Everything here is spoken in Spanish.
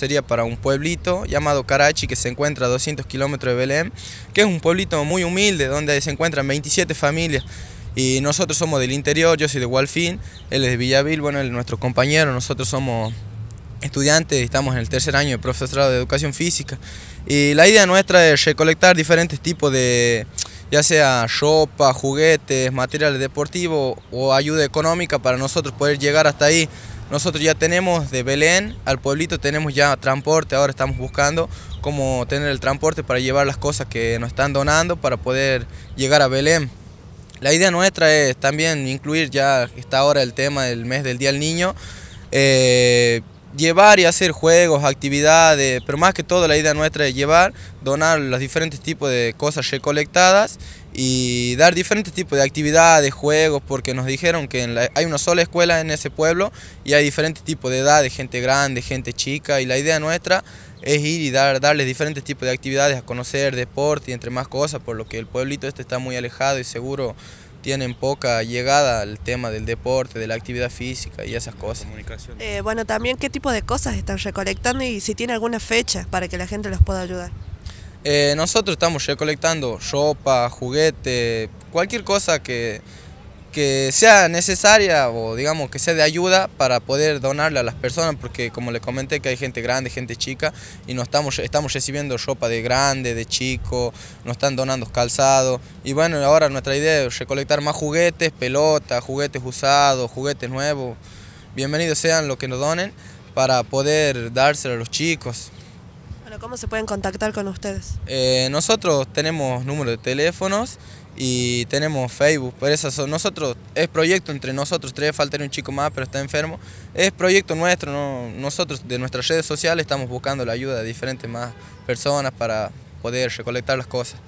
sería para un pueblito llamado Karachi que se encuentra a 200 kilómetros de Belén, que es un pueblito muy humilde donde se encuentran 27 familias. Y nosotros somos del interior, yo soy de Walfin, él es de Villavil, bueno, él es nuestro compañero, nosotros somos estudiantes, estamos en el tercer año de profesorado de educación física. Y la idea nuestra es recolectar diferentes tipos de, ya sea ropa, juguetes, materiales deportivos o ayuda económica para nosotros poder llegar hasta ahí. Nosotros ya tenemos de Belén al pueblito, tenemos ya transporte, ahora estamos buscando cómo tener el transporte para llevar las cosas que nos están donando para poder llegar a Belén. La idea nuestra es también incluir, ya está ahora el tema del mes del Día del Niño, eh, llevar y hacer juegos, actividades, pero más que todo la idea nuestra es llevar, donar los diferentes tipos de cosas recolectadas y dar diferentes tipos de actividades, juegos, porque nos dijeron que hay una sola escuela en ese pueblo y hay diferentes tipos de edades, gente grande, gente chica, y la idea nuestra es ir y dar, darles diferentes tipos de actividades a conocer, deporte y entre más cosas, por lo que el pueblito este está muy alejado y seguro tienen poca llegada al tema del deporte, de la actividad física y esas cosas. Eh, bueno, también qué tipo de cosas están recolectando y si tiene alguna fecha para que la gente los pueda ayudar. Eh, nosotros estamos recolectando ropa, juguete, cualquier cosa que que sea necesaria o digamos que sea de ayuda para poder donarle a las personas porque como les comenté que hay gente grande, gente chica y no estamos, estamos recibiendo ropa de grande, de chico, nos están donando calzado y bueno ahora nuestra idea es recolectar más juguetes, pelotas, juguetes usados, juguetes nuevos, bienvenidos sean los que nos donen para poder dárselo a los chicos. ¿cómo se pueden contactar con ustedes? Eh, nosotros tenemos número de teléfonos y tenemos Facebook, por eso nosotros, es proyecto entre nosotros, tres falta un chico más, pero está enfermo, es proyecto nuestro, nosotros de nuestras redes sociales estamos buscando la ayuda de diferentes más personas para poder recolectar las cosas.